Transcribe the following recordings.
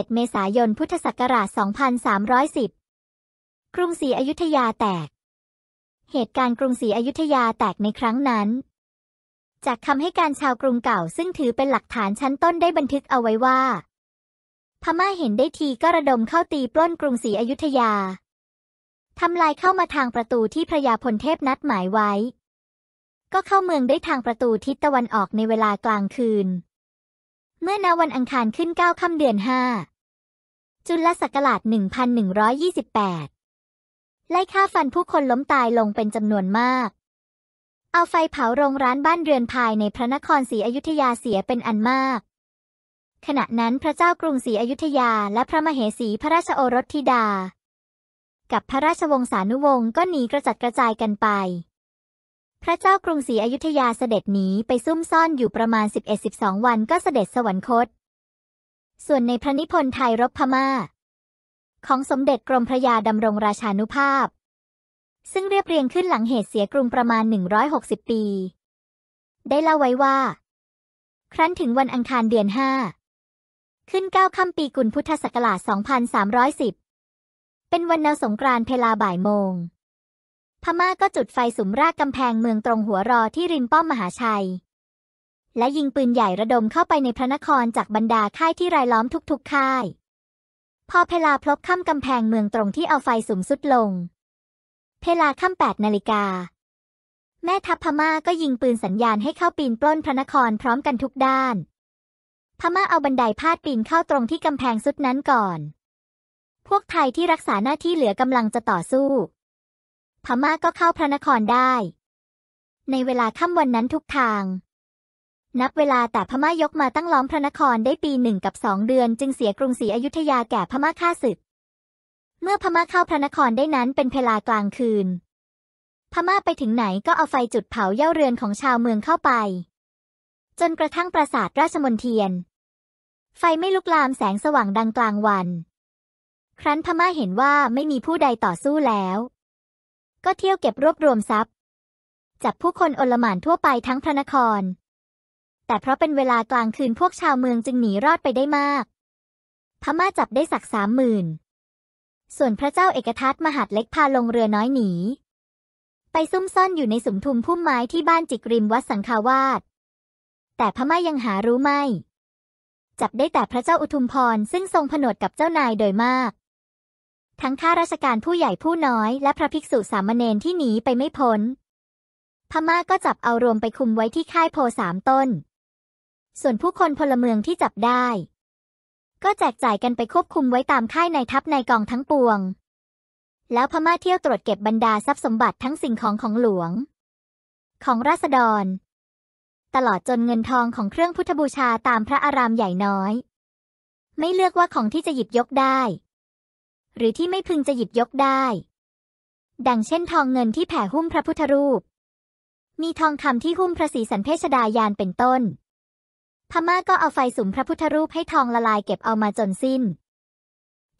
7 เมษายน พุทธศักราช 2310 กรุงศรีอยุธยาแตก เหตุการณ์กรุงศรีอยุธยาแตกในครั้งนั้น จากคำให้การชาวกรุงเก่าซึ่งถือเป็นหลักฐานชั้นต้นได้บันทึกเอาไว้ว่า พม่าเห็นได้ทีก็ระดมเข้าตี ปล้นกรุงศรีอยุธยาทำลายเข้ามาทางประตูที่พระยาพลเทพนัดหมายไว้ ก็เข้าเมืองได้ทางประตูทิศตะวันออกในเวลากลางคืนเมื่อนาวันอังคารขึ้นเก้าค่ำเดือนห้าจุลศักราช1128 ไล่ฆ่าฟันผู้คนล้มตายลงเป็นจำนวนมาก เอาไฟเผาโรงร้านบ้านเรือนภายในพระนครศรีอยุธยาเสียเป็นอันมาก ขณะนั้นพระเจ้ากรุงศรีอยุธยาและพระมเหสีพระราชโอรสธิดา กับพระราชวงศานุวงศ์ก็หนีกระจัดกระจายกันไปพระเจ้ากรุงศรีอยุธยาเสด็จหนีไปซุ่มซ่อนอยู่ประมาณ 11-12 วันก็เสด็จสวรรคต ส่วนในพระนิพนธ์ไทยรบพมา่า ของสมเด็จกรมพระยาดำรงราชานุภาพ ซึ่งเรียบเรียงขึ้นหลังเหตุเสียกรุงประมาณ 160 ปี ได้เล่าไว้ว่า ครั้นถึงวันอังคารเดือนห้า ขึ้นเก้าค่ำปีกุลพุทธศักราช2310 เป็นวันนาสงกรานต์เพลาบ่ายโมงพม่าก็จุดไฟสุมรากกำแพงเมืองตรงหัวรอที่ริมป้อมมหาชัย และยิงปืนใหญ่ระดมเข้าไปในพระนครจากบรรดาค่ายที่รายล้อมทุกๆค่าย พอเพลาพลบค่ำกำแพงเมืองตรงที่เอาไฟสุมสุดลง เพลาค่ำแปดนาฬิกาแม่ทัพพม่าก็ยิงปืนสัญญาณให้เข้าปีนปล้นพระนครพร้อมกันทุกด้าน พม่าเอาบันไดพาดปีนเข้าตรงที่กำแพงสุดนั้นก่อน พวกไทยที่รักษาหน้าที่เหลือกำลังจะต่อสู้พม่าก็เข้าพระนครได้ ในเวลาค่ำวันนั้นทุกทาง นับเวลาแต่พม่ายกมาตั้งล้อมพระนครได้ปีหนึ่งกับสองเดือน จึงเสียกรุงศรีอยุธยาแก่พม่าข้าศึก เมื่อพม่าเข้าพระนครได้นั้นเป็นเวลากลางคืน พม่าไปถึงไหนก็เอาไฟจุดเผาเย่าเรือนของชาวเมืองเข้าไป จนกระทั่งปราสาทราชมนเทียน ไฟไม่ลุกลามแสงสว่างดังกลางวัน ครั้นพม่าเห็นว่าไม่มีผู้ใดต่อสู้แล้วก็เที่ยวเก็บรวบรวมทรัพย์ จับผู้คนอลหม่านทั่วไปทั้งพระนคร แต่เพราะเป็นเวลากลางคืนพวกชาวเมืองจึงหนีรอดไปได้มาก พม่าจับได้สักสามหมื่นส่วนพระเจ้าเอกทัศมหาดเล็กพาลงเรือน้อยหนี ไปซุ่มซ่อนอยู่ในสุมทุมพุ่มไม้ที่บ้านจิกริมวัดสังฆาวาสแต่พม่ายังหารู้ไม่ จับได้แต่พระเจ้าอุทุมพรซึ่งทรงผนวดกับเจ้านายโดยมากทั้งข้าราชการผู้ใหญ่ผู้น้อย และพระภิกษุสามเณรที่หนีไปไม่พ้น พม่าก็จับเอารวมไปคุมไว้ที่ค่ายโพสามต้น ส่วนผู้คนพลเมืองที่จับได้ ก็แจกจ่ายกันไปควบคุมไว้ตามค่ายในทัพในกองทั้งปวง แล้วพม่าเที่ยวตรวจเก็บบรรดาทรัพย์สมบัติทั้งสิ่งของของหลวง ของราษฎร ตลอดจนเงินทองของเครื่องพุทธบูชาตามพระอารามใหญ่น้อย ไม่เลือกว่าของที่จะหยิบยกได้หรือที่ไม่พึงจะหยิบยกได้ ดังเช่นทองเงินที่แผ่หุ้มพระพุทธรูป มีทองคำที่หุ้มพระศรีสันเพชดายานเป็นต้น พม่าก็เอาไฟสุมพระพุทธรูปให้ทองละลายเก็บเอามาจนสิ้น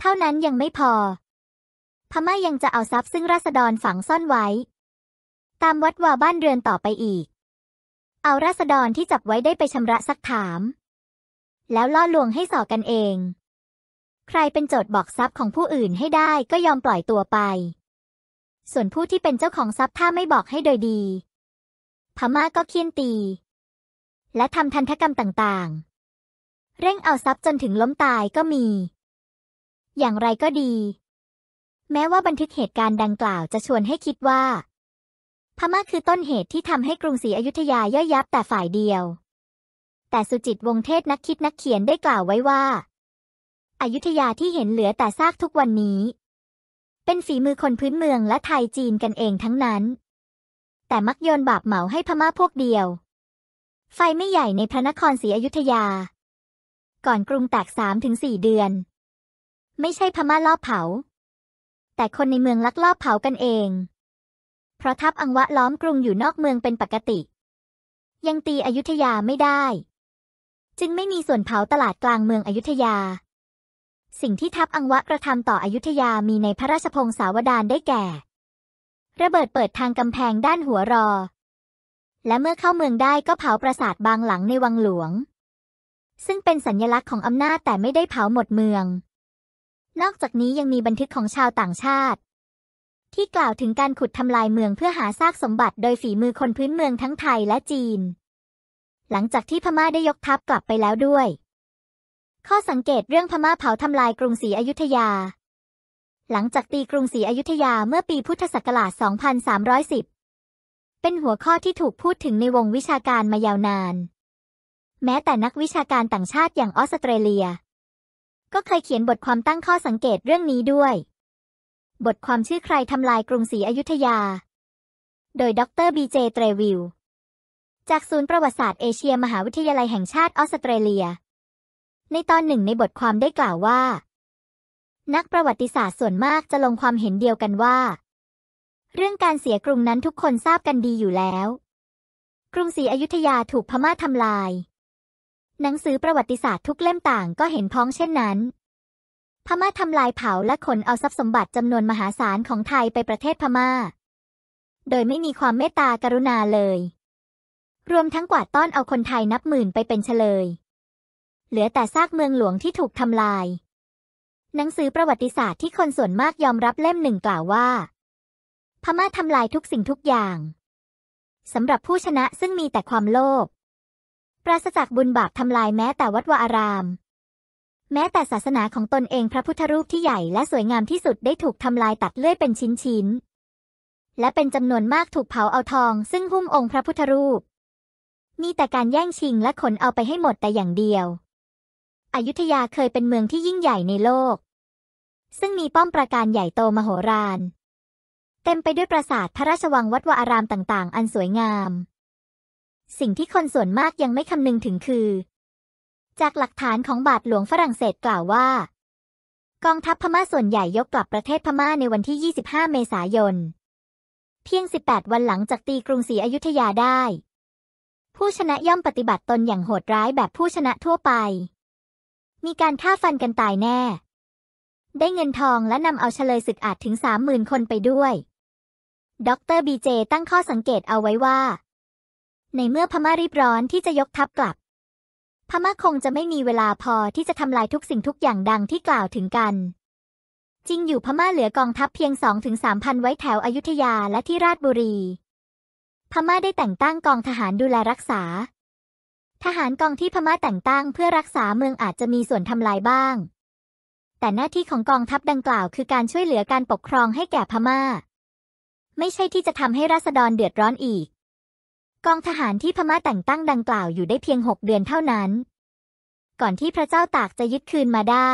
เท่านั้นยังไม่พอ พม่ายังจะเอาทรัพย์ซึ่งราษฎรฝังซ่อนไว้ ตามวัดวาบ้านเรือนต่อไปอีก เอาราษฎรที่จับไว้ได้ไปชำระซักถาม แล้วล่อลวงให้สอกันเองใครเป็นโจทย์บอกทรัพย์ของผู้อื่นให้ได้ก็ยอมปล่อยตัวไป ส่วนผู้ที่เป็นเจ้าของทรัพย์ถ้าไม่บอกให้โดยดี พม่าก็เคี่ยนตี และทำทันทกรรมต่างๆ เร่งเอาทรัพย์จนถึงล้มตายก็มี อย่างไรก็ดี แม้ว่าบันทึกเหตุการณ์ดังกล่าวจะชวนให้คิดว่า พม่าคือต้นเหตุที่ทำให้กรุงศรีอยุธยาย่อยยับแต่ฝ่ายเดียว แต่สุจิตวงเทศนักคิดนักเขียนได้กล่าวไว้ว่าอยุธยาที่เห็นเหลือแต่ซากทุกวันนี้ เป็นฝีมือคนพื้นเมืองและไทยจีนกันเองทั้งนั้น แต่มักโยนบาปเหมาให้พม่าพวกเดียว ไฟไม่ใหญ่ในพระนครศรีอยุธยา ก่อนกรุงแตกสามถึงสี่เดือน ไม่ใช่พม่าลอบเผา แต่คนในเมืองลักลอบเผากันเอง เพราะทัพอังวะล้อมกรุงอยู่นอกเมืองเป็นปกติ ยังตีอยุธยาไม่ได้ จึงไม่มีส่วนเผาตลาดกลางเมืองอยุธยาสิ่งที่ทัพอังวะกระทำต่ออยุธยามีในพระราชพงศาวดารได้แก่ ระเบิดเปิดทางกำแพงด้านหัวรอ และเมื่อเข้าเมืองได้ก็เผาปราสาทบางหลังในวังหลวง ซึ่งเป็นสัญญลักษณ์ของอำนาจแต่ไม่ได้เผาหมดเมือง นอกจากนี้ยังมีบันทึกของชาวต่างชาติ ที่กล่าวถึงการขุดทำลายเมืองเพื่อหาซากสมบัติโดยฝีมือคนพื้นเมืองทั้งไทยและจีน หลังจากที่พม่าได้ยกทัพกลับไปแล้วด้วยข้อสังเกตเรื่องพม่าเผาทำลายกรุงศรีอยุธยา หลังจากตีกรุงศรีอยุธยาเมื่อปีพุทธศักราช 2310 เป็นหัวข้อที่ถูกพูดถึงในวงวิชาการมายาวนาน แม้แต่นักวิชาการต่างชาติอย่างออสเตรเลีย ก็เคยเขียนบทความตั้งข้อสังเกตเรื่องนี้ด้วย บทความชื่อใครทำลายกรุงศรีอยุธยา โดยดรบีเจเทรวิล จากศูนย์ประวัติศาสตร์เอเชียมหาวิทยาลัยแห่งชาติออสเตรเลียในตอนหนึ่งในบทความได้กล่าวว่า นักประวัติศาสตร์ส่วนมากจะลงความเห็นเดียวกันว่า เรื่องการเสียกรุงนั้นทุกคนทราบกันดีอยู่แล้ว กรุงศรีอยุธยาถูกพม่าทำลาย หนังสือประวัติศาสตร์ทุกเล่มต่างก็เห็นพ้องเช่นนั้น พม่าทำลายเผาและขนเอาทรัพย์สมบัติจำนวนมหาศาลของไทยไปประเทศพม่า โดยไม่มีความเมตตากรุณาเลย รวมทั้งกวาดต้อนเอาคนไทยนับหมื่นไปเป็นเฉลยเหลือแต่ซากเมืองหลวงที่ถูกทำลาย หนังสือประวัติศาสตร์ที่คนส่วนมากยอมรับเล่มหนึ่งกล่าวว่า พม่าทำลายทุกสิ่งทุกอย่าง สำหรับผู้ชนะซึ่งมีแต่ความโลภ ปราศจากบุญบาปทำลายแม้แต่วัดวาอาราม แม้แต่ศาสนาของตนเองพระพุทธรูปที่ใหญ่และสวยงามที่สุดได้ถูกทำลายตัดเลื่อยเป็นชิ้นๆและเป็นจำนวนมากถูกเผาเอาทอง ซึ่งหุ้มองค์พระพุทธรูปมีแต่การแย่งชิงและขนเอาไปให้หมดแต่อย่างเดียวอยุธยาเคยเป็นเมืองที่ยิ่งใหญ่ในโลก ซึ่งมีป้อมปราการใหญ่โตมโหฬาร เต็มไปด้วยปราสาทพระราชวังวัดวาอารามต่าง ๆ อันสวยงาม สิ่งที่คนส่วนมากยังไม่คำนึงถึงคือ จากหลักฐานของบาทหลวงฝรั่งเศสกล่าวว่า กองทัพพม่าส่วนใหญ่ยกกลับประเทศพม่าในวันที่ 25 เมษายน เพียง 18 วันหลังจากตีกรุงศรีอยุธยาได้ ผู้ชนะย่อมปฏิบัติตนอย่างโหดร้ายแบบผู้ชนะทั่วไปมีการฆ่าฟันกันตายแน่ ได้เงินทองและนำเอาเฉลยศึกอาจถึงสามหมื่นคนไปด้วย ดรบีเจตั้งข้อสังเกตเอาไว้ว่า ในเมื่อพม่ารีบร้อนที่จะยกทัพกลับ พม่าคงจะไม่มีเวลาพอที่จะทำลายทุกสิ่งทุกอย่างดังที่กล่าวถึงกัน จริงอยู่พม่าเหลือกองทัพเพียงสองถึงสามพันไว้แถวอยุธยาและที่ราชบุรี พม่าได้แต่งตั้งกองทหารดูแลรักษาทหารกองที่พม่าแต่งตั้งเพื่อรักษาเมืองอาจจะมีส่วนทำลายบ้าง แต่หน้าที่ของกองทัพดังกล่าวคือการช่วยเหลือการปกครองให้แก่พม่า ไม่ใช่ที่จะทำให้ราษฎรเดือดร้อนอีก กองทหารที่พม่าแต่งตั้งดังกล่าวอยู่ได้เพียงหกเดือนเท่านั้น ก่อนที่พระเจ้าตากจะยึดคืนมาได้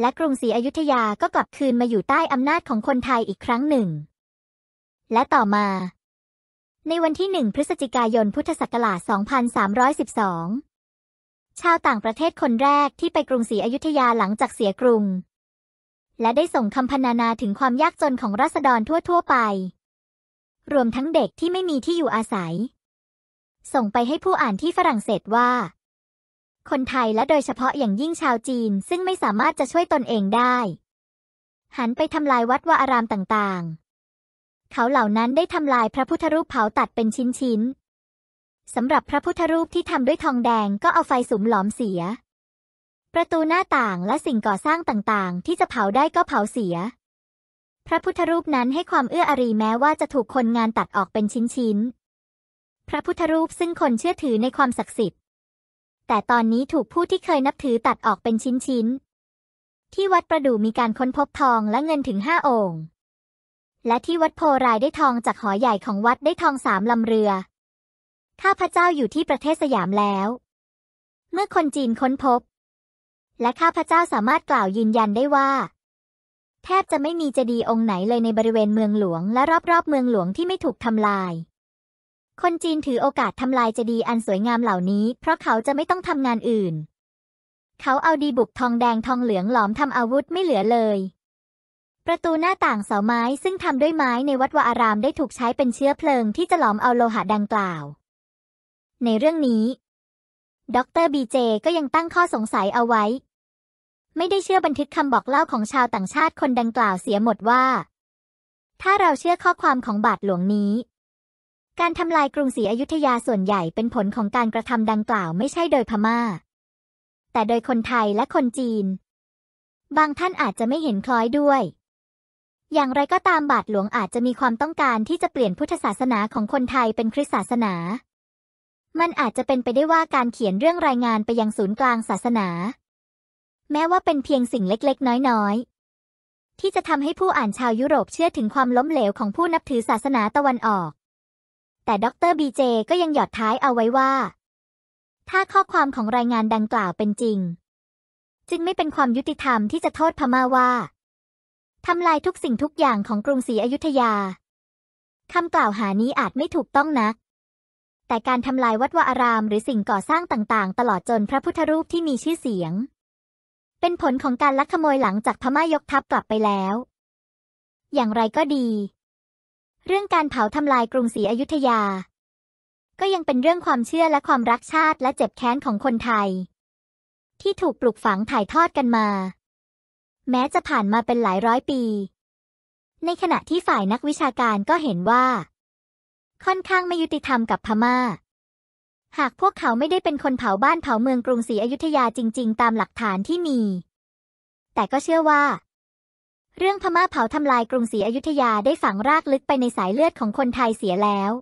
และกรุงศรีอยุธยาก็กลับคืนมาอยู่ใต้อำนาจของคนไทยอีกครั้งหนึ่ง และต่อมาในวันที่ 1 พฤศจิกายนพุทธศักราช2312 ชาวต่างประเทศคนแรกที่ไปกรุงศรีอยุธยาหลังจากเสียกรุง และได้ส่งคำพรรณนาถึงความยากจนของราษฎรทั่ว ๆ ไป รวมทั้งเด็กที่ไม่มีที่อยู่อาศัย ส่งไปให้ผู้อ่านที่ฝรั่งเศสว่า คนไทยและโดยเฉพาะอย่างยิ่งชาวจีนซึ่งไม่สามารถจะช่วยตนเองได้ หันไปทำลายวัดวาอารามต่างๆเขาเหล่านั้นได้ทำลายพระพุทธรูปเผาตัดเป็นชิ้นๆสำหรับพระพุทธรูปที่ทำด้วยทองแดงก็เอาไฟสุมหลอมเสีย ประตูหน้าต่างและสิ่งก่อสร้างต่างๆ ที่จะเผาได้ก็เผาเสีย พระพุทธรูปนั้นให้ความเอื้ออารีแม้ว่าจะถูกคนงานตัดออกเป็นชิ้นๆ พระพุทธรูปซึ่งคนเชื่อถือในความศักดิ์สิทธิ์ แต่ตอนนี้ถูกผู้ที่เคยนับถือตัดออกเป็นชิ้นๆที่วัดประดู่มีการค้นพบทองและเงินถึงห้าองค์และที่วัดโพรายได้ทองจากหอใหญ่ของวัดได้ทองสามลำเรือข้าพเจ้าอยู่ที่ประเทศสยามแล้ว เมื่อคนจีนค้นพบ และข้าพเจ้าสามารถกล่าวยืนยันได้ว่า แทบจะไม่มีเจดีย์องค์ไหนเลย ในบริเวณเมืองหลวง และรอบๆเมืองหลวงที่ไม่ถูกทำลาย คนจีนถือโอกาสทำลายเจดีย์อันสวยงามเหล่านี้ เพราะเขาจะไม่ต้องทำงานอื่น เขาเอาดีบุกทองแดงทองเหลืองหลอมทำอาวุธไม่เหลือเลยประตูหน้าต่างเสาไม้ซึ่งทำด้วยไม้ในวัดวาอารามได้ถูกใช้เป็นเชื้อเพลิงที่จะหลอมเอาโลหะดังกล่าว ในเรื่องนี้ ดรบีเจก็ยังตั้งข้อสงสัยเอาไว้ ไม่ได้เชื่อบันทึกคำบอกเล่าของชาวต่างชาติคนดังกล่าวเสียหมดว่า ถ้าเราเชื่อข้อความของบาทหลวงนี้ การทำลายกรุงศรีอยุธยาส่วนใหญ่เป็นผลของการกระทำดังกล่าวไม่ใช่โดยพมา่า แต่โดยคนไทยและคนจีน บางท่านอาจจะไม่เห็นคล้อยด้วยอย่างไรก็ตามบาทหลวงอาจจะมีความต้องการที่จะเปลี่ยนพุทธศาสนาของคนไทยเป็นคริสตศาสนา มันอาจจะเป็นไปได้ว่าการเขียนเรื่องรายงานไปยังศูนย์กลางศาสนา แม้ว่าเป็นเพียงสิ่งเล็กๆ น้อยๆ ที่จะทำให้ผู้อ่านชาวยุโรปเชื่อถึงความล้มเหลวของผู้นับถือศาสนาตะวันออก แต่ดรบีเจ ก็ยังหยอดท้ายเอาไว้ว่า ถ้าข้อความของรายงานดังกล่าวเป็นจริงจึงไม่เป็นความยุติธรรมที่จะโทษพม่าว่าทำลายทุก สิ่งทุกอย่างของกรุงศรีอยุธยา คำกล่าวหานี้อาจไม่ถูกต้องนัก แต่การทำลายวัดวาอารามหรือสิ่งก่อสร้างต่างๆ ตลอดจนพระพุทธรูปที่มีชื่อเสียง เป็นผลของการลักขโมยหลังจากพม่ายกทัพกลับไปแล้ว อย่างไรก็ดี เรื่องการเผาทำลายกรุงศรีอยุธยา ก็ยังเป็นเรื่องความเชื่อและความรักชาติและเจ็บแค้นของคนไทย ที่ถูกปลุกฝังถ่ายทอดกันมาแม้จะผ่านมาเป็นหลายร้อยปี ในขณะที่ฝ่ายนักวิชาการก็เห็นว่า ค่อนข้างไม่ยุติธรรมกับพมา่า หากพวกเขาไม่ได้เป็นคนเผาบ้านเผาเมืองกรุงศรีอยุธยาจริงๆ ตามหลักฐานที่มี แต่ก็เชื่อว่า เรื่องพม่าเผาทำลายกรุงศรีอยุธยาได้ฝังรากลึกไปในสายเลือดของคนไทยเสียแล้ว